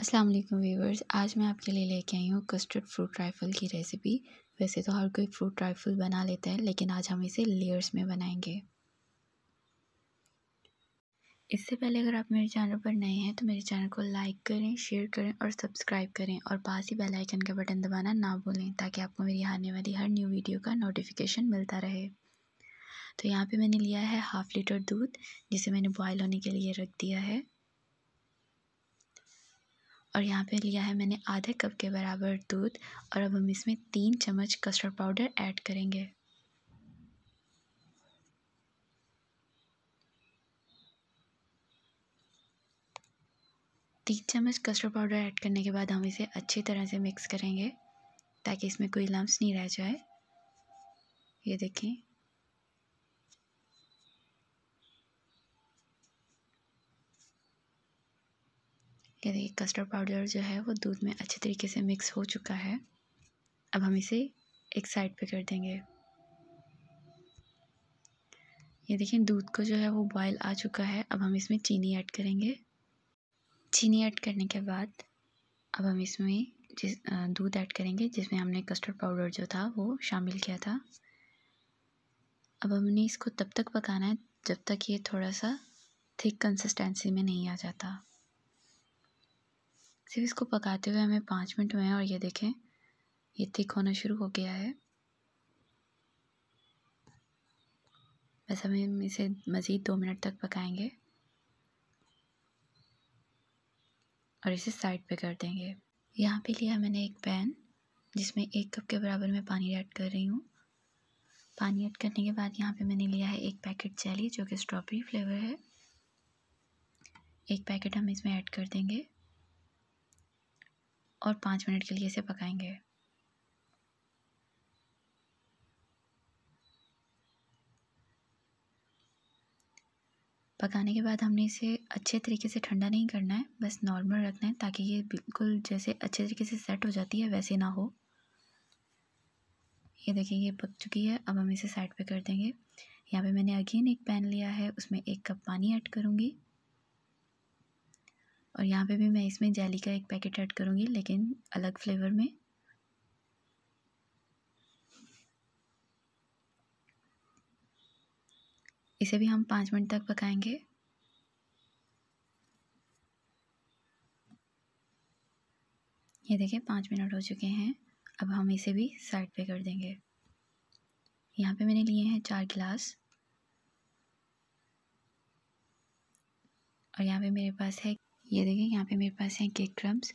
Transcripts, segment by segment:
अस्सलाम वालेकुम आज मैं आपके लिए लेके आई हूँ कस्टर्ड फ्रूट ट्राइफल की रेसिपी वैसे तो हर कोई फ्रूट ट्राइफल बना लेता है लेकिन आज हम इसे लेयर्स में बनाएंगे इससे पहले अगर आप मेरे चैनल पर नए हैं तो मेरे चैनल को लाइक करें शेयर करें और सब्सक्राइब करें और पास ही बेल आइकन का बटन दबाना ना भूलें ताकि आपको मेरी आने वाली हर न्यू वीडियो का नोटिफिकेशन मिलता रहे तो यहाँ पे मैंने लिया है हाफ़ लीटर दूध जिसे मैंने बॉयल होने के लिए रख दिया है और यहाँ पे लिया है मैंने आधे कप के बराबर दूध और अब हम इसमें तीन चम्मच कस्टर्ड पाउडर ऐड करेंगे तीन चम्मच कस्टर्ड पाउडर ऐड करने के बाद हम इसे अच्छी तरह से मिक्स करेंगे ताकि इसमें कोई लम्स नहीं रह जाए ये देखें ये देखिए कस्टर्ड पाउडर जो है वो दूध में अच्छे तरीके से मिक्स हो चुका है अब हम इसे एक साइड पे कर देंगे ये देखिए दूध को जो है वो बॉयल आ चुका है अब हम इसमें चीनी ऐड करेंगे चीनी ऐड करने के बाद अब हम इसमें जिस दूध ऐड करेंगे जिसमें हमने कस्टर्ड पाउडर जो था वो शामिल किया था अब हमने इसको तब तक पकाना है जब तक ये थोड़ा सा थिक कंसिस्टेंसी में नहीं आ जाता सिर्फ इसको पकाते हुए हमें पाँच मिनट हुए हैं और ये देखें ये थिक होना शुरू हो गया है बस हम इसे मज़ीद दो मिनट तक पकाएंगे और इसे साइड पे कर देंगे यहाँ पे लिया मैंने एक पैन जिसमें एक कप के बराबर मैं पानी ऐड कर रही हूँ पानी ऐड करने के बाद यहाँ पे मैंने लिया है एक पैकेट चैली जो कि स्ट्रॉबेरी फ्लेवर है एक पैकेट हम इसमें ऐड कर देंगे और पाँच मिनट के लिए इसे पकाएंगे पकाने के बाद हमने इसे अच्छे तरीके से ठंडा नहीं करना है बस नॉर्मल रखना है ताकि ये बिल्कुल जैसे अच्छे तरीके से सेट हो जाती है वैसे ना हो ये देखिए ये पक चुकी है अब हम इसे साइड पे कर देंगे यहाँ पे मैंने अगेन एक पैन लिया है उसमें एक कप पानी ऐड करूँगी और यहाँ पे भी मैं इसमें जेली का एक पैकेट ऐड करूँगी लेकिन अलग फ्लेवर में इसे भी हम पाँच मिनट तक पकाएंगे ये देखिए पाँच मिनट हो चुके हैं अब हम इसे भी साइड पे कर देंगे यहाँ पे मैंने लिए हैं चार गिलास और यहाँ पे मेरे पास है ये देखिए यहाँ पे मेरे पास हैं केक क्रम्स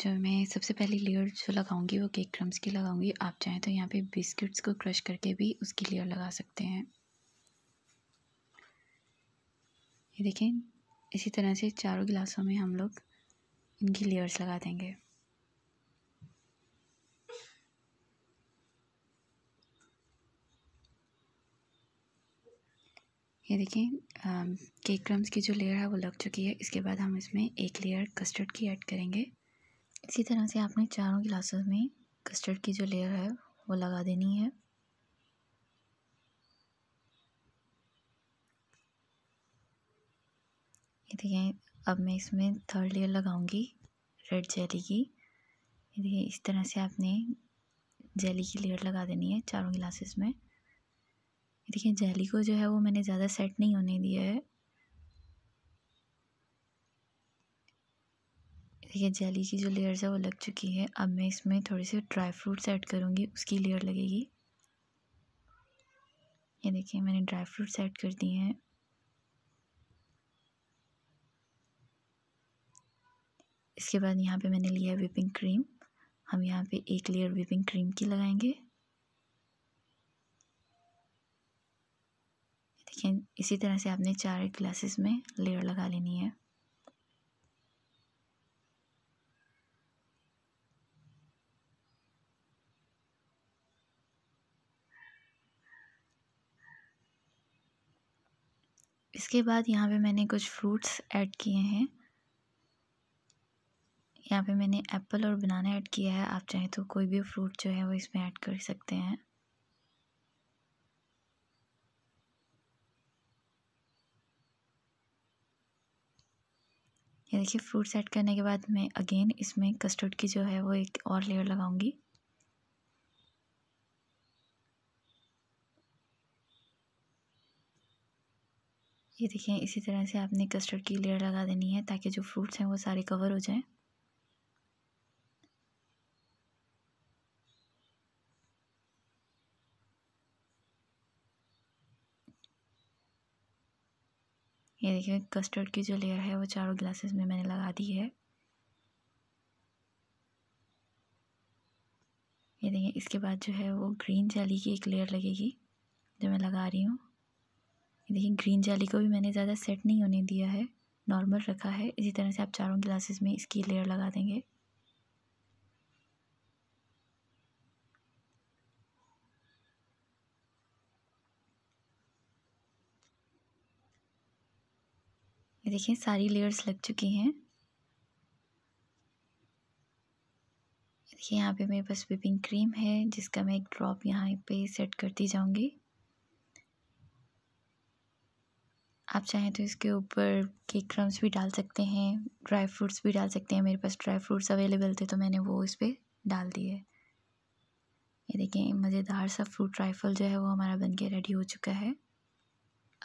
जो मैं सबसे पहली लेयर जो लगाऊंगी वो केक क्रम्स की लगाऊंगी आप चाहें तो यहाँ पे बिस्किट्स को क्रश करके भी उसकी लेयर लगा सकते हैं ये देखें इसी तरह से चारों गिलासों में हम लोग इनकी लेयर्स लगा देंगे ये देखें केक क्रम्स की जो लेयर है वो लग चुकी है इसके बाद हम इसमें एक लेयर कस्टर्ड की ऐड करेंगे इसी तरह से आपने चारों गिलासेस में कस्टर्ड की जो लेयर है वो लगा देनी है ये देखिए अब मैं इसमें थर्ड लेयर लगाऊंगी रेड जेली की ये देखिए इस तरह से आपने जेली की लेयर लगा देनी है चारों गिलासेस में देखिए जेली को जो है वो मैंने ज़्यादा सेट नहीं होने दिया है देखिए जेली की जो लेयर्स है वो लग चुकी है अब मैं इसमें थोड़े से ड्राई फ्रूट्स ऐड करूँगी उसकी लेयर लगेगी ये देखिए मैंने ड्राई फ्रूट्स ऐड कर दिए हैं इसके बाद यहाँ पे मैंने लिया है विपिंग क्रीम हम यहाँ पे एक लेयर विपिंग क्रीम की लगाएंगे इसी तरह से आपने चार ग्लासेस में लेयर लगा लेनी है इसके बाद यहाँ पे मैंने कुछ फ्रूट्स ऐड किए हैं यहाँ पे मैंने एप्पल और बनाना ऐड किया है आप चाहें तो कोई भी फ्रूट जो है वो इसमें ऐड कर सकते हैं ये देखिए फ्रूट्स ऐड करने के बाद मैं अगेन इसमें कस्टर्ड की जो है वो एक और लेयर लगाऊंगी ये देखिए इसी तरह से आपने कस्टर्ड की लेयर लगा देनी है ताकि जो फ्रूट्स हैं वो सारे कवर हो जाएं ये देखिए कस्टर्ड की जो लेयर है वो चारों ग्लासेस में मैंने लगा दी है ये देखिए इसके बाद जो है वो ग्रीन जाली की एक लेयर लगेगी जो मैं लगा रही हूँ ये देखिए ग्रीन जाली को भी मैंने ज़्यादा सेट नहीं होने दिया है नॉर्मल रखा है इसी तरह से आप चारों ग्लासेस में इसकी लेयर लगा देंगे ये देखिए सारी लेयर्स लग चुकी हैं देखिए यहाँ पे मेरे पास विपिंग क्रीम है जिसका मैं एक ड्रॉप यहाँ पे सेट करती जाऊँगी आप चाहें तो इसके ऊपर केक क्रम्स भी डाल सकते हैं ड्राई फ्रूट्स भी डाल सकते हैं मेरे पास ड्राई फ्रूट्स अवेलेबल थे तो मैंने वो इस पर डाल दिए ये देखिए मज़ेदार सा फ्रूट ट्राइफल जो है वो हमारा बन के रेडी हो चुका है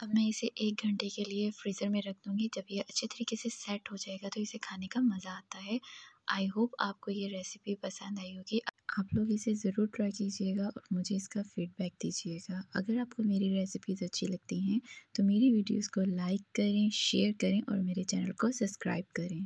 अब मैं इसे एक घंटे के लिए फ्रीज़र में रख दूँगी जब ये अच्छे तरीके से सेट हो जाएगा तो इसे खाने का मज़ा आता है आई होप आपको ये रेसिपी पसंद आई होगी आप लोग इसे ज़रूर ट्राई कीजिएगा और मुझे इसका फीडबैक दीजिएगा अगर आपको मेरी रेसिपीज़ अच्छी लगती हैं तो मेरी वीडियोस को लाइक करें शेयर करें और मेरे चैनल को सब्सक्राइब करें